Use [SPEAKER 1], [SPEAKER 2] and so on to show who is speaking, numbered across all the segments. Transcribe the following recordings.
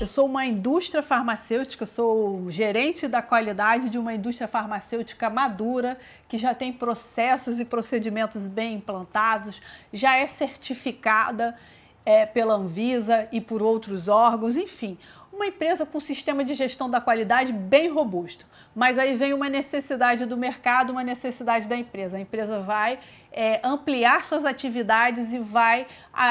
[SPEAKER 1] Eu sou uma indústria farmacêutica, sou gerente da qualidade de uma indústria farmacêutica madura, que já tem processos e procedimentos bem implantados, já é certificada é, pela Anvisa e por outros órgãos, enfim. Uma empresa com sistema de gestão da qualidade bem robusto. Mas aí vem uma necessidade do mercado, uma necessidade da empresa. A empresa vai é, ampliar suas atividades e vai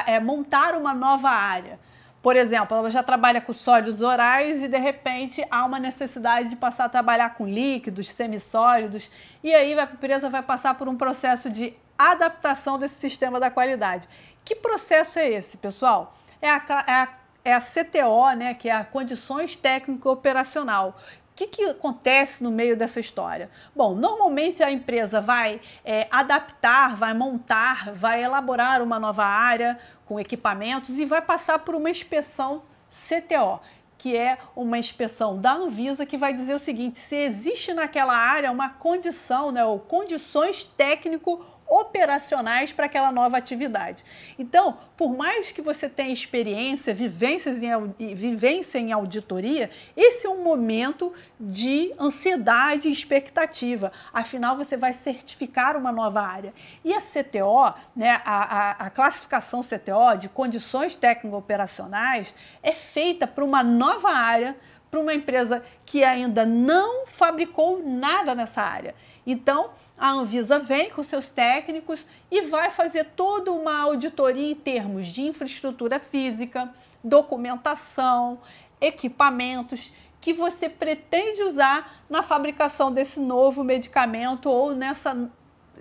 [SPEAKER 1] é, montar uma nova área. Por exemplo, ela já trabalha com sólidos orais e de repente há uma necessidade de passar a trabalhar com líquidos, semissólidos, e aí a empresa vai passar por um processo de adaptação desse sistema da qualidade. Que processo é esse, pessoal? É a, é a, é a CTO, né, que é a Condições Técnico Operacional, que, que acontece no meio dessa história? Bom, normalmente a empresa vai é, adaptar, vai montar, vai elaborar uma nova área com equipamentos e vai passar por uma inspeção CTO, que é uma inspeção da Anvisa que vai dizer o seguinte: se existe naquela área uma condição, né, ou condições técnico operacionais para aquela nova atividade. Então, por mais que você tenha experiência, vivências em, vivência em auditoria, esse é um momento de ansiedade e expectativa. Afinal, você vai certificar uma nova área. E a CTO, né, a, a, a classificação CTO de condições técnico-operacionais, é feita para uma nova área para uma empresa que ainda não fabricou nada nessa área. Então, a Anvisa vem com seus técnicos e vai fazer toda uma auditoria em termos de infraestrutura física, documentação, equipamentos que você pretende usar na fabricação desse novo medicamento ou nessa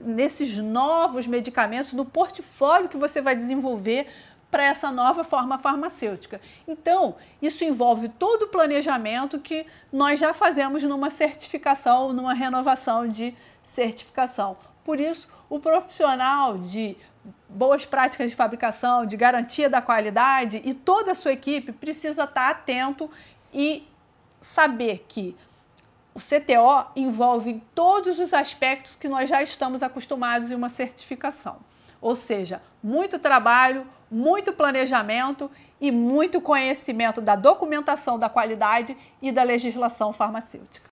[SPEAKER 1] nesses novos medicamentos, no portfólio que você vai desenvolver para essa nova forma farmacêutica. Então, isso envolve todo o planejamento que nós já fazemos numa certificação, numa renovação de certificação. Por isso, o profissional de boas práticas de fabricação, de garantia da qualidade e toda a sua equipe precisa estar tá atento e saber que o CTO envolve todos os aspectos que nós já estamos acostumados em uma certificação. Ou seja, muito trabalho, muito planejamento e muito conhecimento da documentação da qualidade e da legislação farmacêutica.